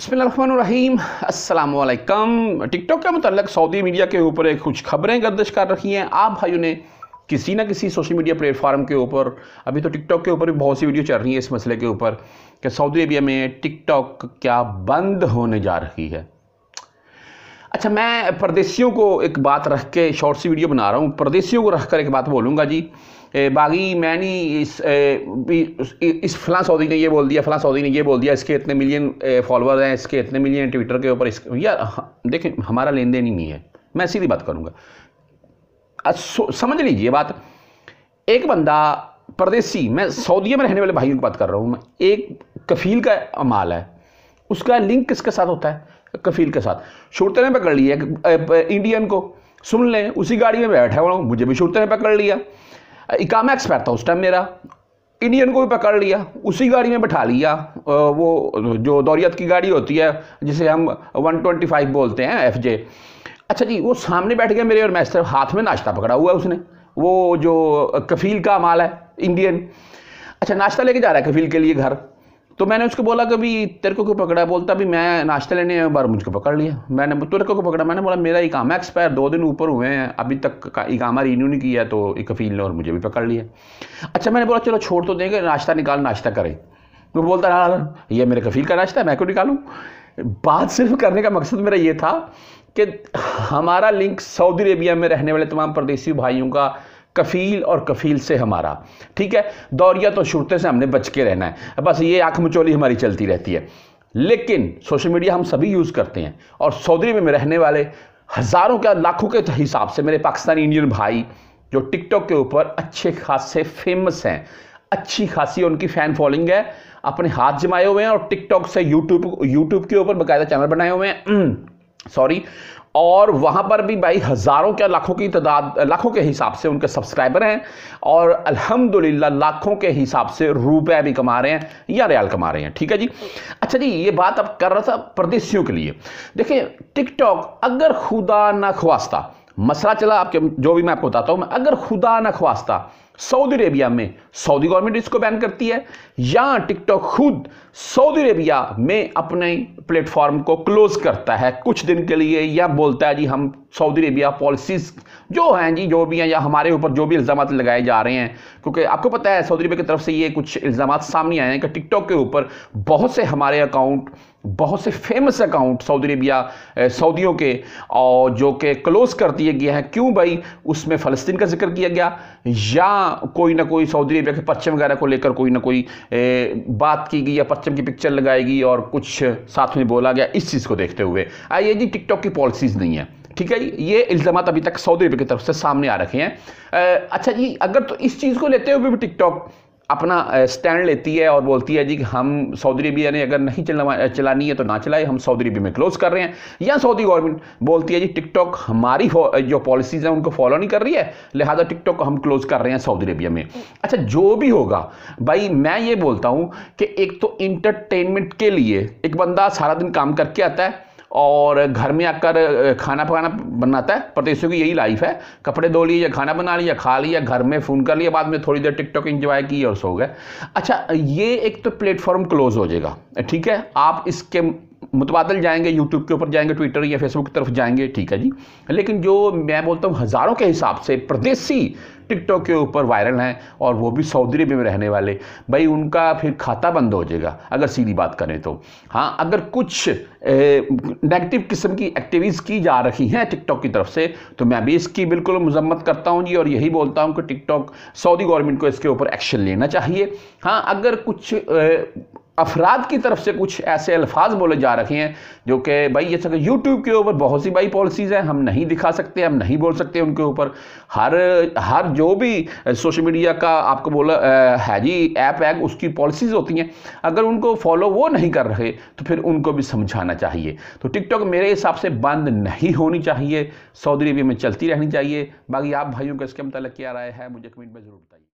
बसमीम ticket TikTok के मतलब सऊदी मीडिया के ऊपर कुछ खबरें गर्दिश कर रखी हैं आप भाइयों ने किसी ना किसी सोशल मीडिया प्लेटफार्म के ऊपर अभी तो टिकटॉक के ऊपर भी बहुत सी वीडियो चल रही है इस मसले के ऊपर कि सऊदी अरबिया में टिकटॉक क्या बंद होने जा रही है अच्छा मैं परदेशियों को एक बात रख के शॉर्ट सी वीडियो बना रहा हूँ परदेशियों को रख कर एक बात बोलूँगा जी बाकी मैं नहीं इस ए, इस फलां सऊदी ने ये बोल दिया फलां सऊदी ने ये बोल दिया इसके इतने मिलियन फॉलोअर हैं इसके इतने मिलियन ट्विटर के ऊपर इस यार देखें हमारा लेन देन ही नहीं है मैं सीधी बात करूँगा समझ लीजिए बात एक बंदा परदेसी मैं सऊदीया में रहने वाले भाइयों की बात कर रहा हूँ एक कफील का अमाल है उसका लिंक किसके साथ होता है कफील के साथ शुरते ने पकड़ लिया इंडियन को सुन लें उसी गाड़ी में बैठा हुआ मुझे भी शुरते ने पकड़ लिया इकामा एक्सपर्ट था उस टाइम मेरा इंडियन को भी पकड़ लिया उसी गाड़ी में बैठा लिया वो जो दौरियत की गाड़ी होती है जिसे हम 125 बोलते हैं एफ जे अच्छा जी वो सामने बैठ गया मेरे और मैं हाथ में नाश्ता पकड़ा हुआ है उसने वो जो कफील का माल है इंडियन अच्छा नाश्ता लेके जा रहा है कफील के लिए घर तो मैंने उसको बोला कि तेरे को क्यों पकड़ा बोलता अभी मैं नाश्ता लेने बार मुझको पकड़ लिया मैंने तेरे को पकड़ा मैंने बोला मेरा इकामा एक्सपायर दो दिन ऊपर हुए हैं अभी तक इकामा रीन्यू नहीं किया तो एक कफील ने और मुझे भी पकड़ लिया अच्छा मैंने बोला चलो छोड़ तो देंगे नाश्ता निकाल नाश्ता करें तो बोलता रहा हाँ, ये मेरे कफील का नाश्ता है मैं क्यों निकालूँ बात सिर्फ करने का मकसद मेरा ये था कि हमारा लिंक सऊदी अरेबिया में रहने वाले तमाम परदेसी भाइयों का कफ़ील और कफ़ील से हमारा ठीक है दौरिया तो शुरते से हमने बच के रहना है बस ये आँख मचोली हमारी चलती रहती है लेकिन सोशल मीडिया हम सभी यूज़ करते हैं और सऊदी में रहने वाले हज़ारों के लाखों के हिसाब से मेरे पाकिस्तानी इंडियन भाई जो टिकटॉक के ऊपर अच्छे खासे फेमस हैं अच्छी खासी उनकी फ़ैन फॉलोइंग है अपने हाथ जमाए हुए हैं और टिकटॉक से यूट्यूब यूट्यूब के ऊपर बाकायदा चैनल बनाए हुए हैं हम्म। सॉरी और वहाँ पर भी भाई हज़ारों क्या लाखों की तादाद लाखों के हिसाब से उनके सब्सक्राइबर हैं और अल्हम्दुलिल्लाह लाखों के हिसाब से रुपए भी कमा रहे हैं या रियाल कमा रहे हैं ठीक है जी अच्छा जी ये बात अब कर रहा था परदेशियों के लिए देखिए टिकटॉक अगर खुदा ना ख्वास्ता मसला चला आपके जो भी मैं आपको बताता हूँ अगर खुदा ना ख्वास्ता सऊदी अरेबिया में सऊदी गवर्नमेंट इसको बैन करती है या टिकटॉक खुद सऊदी अरेबिया में अपने प्लेटफॉर्म को क्लोज करता है कुछ दिन के लिए या बोलता है जी हम सऊदी अरेबिया पॉलिसीज जो हैं जी जो भी हैं या हमारे ऊपर जो भी इल्ज़ाम लगाए जा रहे हैं क्योंकि आपको पता है सऊदी अरेबिया की तरफ से ये कुछ इल्ज़ाम सामने आए हैं कि टिकटॉक के ऊपर बहुत से हमारे अकाउंट बहुत से फेमस अकाउंट सऊदी अरेबिया सऊदियों के और जो कि क्लोज कर दिए गए हैं क्यों भाई उसमें फ़लस्तीन का जिक्र किया गया या कोई ना कोई सऊदी अरबिया के पश्चिम वगैरह को लेकर कोई ना कोई ए, बात की गई या पश्चिम की पिक्चर लगाएगी और कुछ साथ में बोला गया इस चीज़ को देखते हुए आइए जी टिकटॉक की पॉलिसीज़ नहीं है ठीक है ये इल्ज़ाम अभी तक सऊदी अरब की तरफ से सामने आ रखे हैं अच्छा जी अगर तो इस चीज़ को लेते हुए भी टिकटॉक अपना स्टैंड लेती है और बोलती है जी कि हम सऊदी अरबिया ने अगर नहीं चलना चलानी है तो ना चलाए हम सऊदी अरबिया में क्लोज़ कर रहे हैं या सऊदी गवर्नमेंट बोलती है जी टिकटॉक हमारी जो पॉलिसीज़ हैं उनको फॉलो नहीं कर रही है लिहाजा टिकटॉक को हम क्लोज़ कर रहे हैं सऊदी अरबिया में अच्छा जो भी होगा भाई मैं ये बोलता हूँ कि एक तो इंटरटेनमेंट के लिए एक बंदा सारा दिन काम करके आता है और घर में आकर खाना पकाना बनाता है परदेशियों की यही लाइफ है कपड़े धो लिए या खाना बना लिया खा लिया घर में फ़ोन कर लिया बाद में थोड़ी देर टिकटॉक इंजॉय की और सो गए अच्छा ये एक तो प्लेटफॉर्म क्लोज हो जाएगा ठीक है आप इसके मुतबादल जाएंगे यूट्यूब के ऊपर जाएंगे ट्विटर या फेसबुक की तरफ जाएंगे ठीक है जी लेकिन जो मैं बोलता हूँ हज़ारों के हिसाब से प्रदेशी टिकटॉक के ऊपर वायरल हैं और वो भी सऊदी अरब में रहने वाले भाई उनका फिर खाता बंद हो जाएगा अगर सीधी बात करें तो हाँ अगर कुछ नेगेटिव किस्म की एक्टिविटीज़ की जा रही हैं टिकटॉक की तरफ से तो मैं भी इसकी बिल्कुल मजम्मत करता हूँ जी और यही बोलता हूँ कि टिकटॉक सऊदी गवर्नमेंट को इसके ऊपर एक्शन लेना चाहिए हाँ अगर कुछ ए, अफराद की तरफ से कुछ ऐसे अल्फाज बोले जा रखे हैं जो कि भाई ये कि यूट्यूब के ऊपर बहुत सी भाई पॉलिसीज़ हैं हम नहीं दिखा सकते हम नहीं बोल सकते उनके ऊपर हर हर जो भी सोशल मीडिया का आपको बोला है जी ऐप है उसकी पॉलिसीज़ होती हैं अगर उनको फॉलो वो नहीं कर रहे तो फिर उनको भी समझाना चाहिए तो टिकटॉक मेरे हिसाब से बंद नहीं होनी चाहिए सऊदी अरबिया में चलती रहनी चाहिए बाकी आप भाइयों का इसके मतलब क्या राय है मुझे कमेंट में ज़रूर बताइए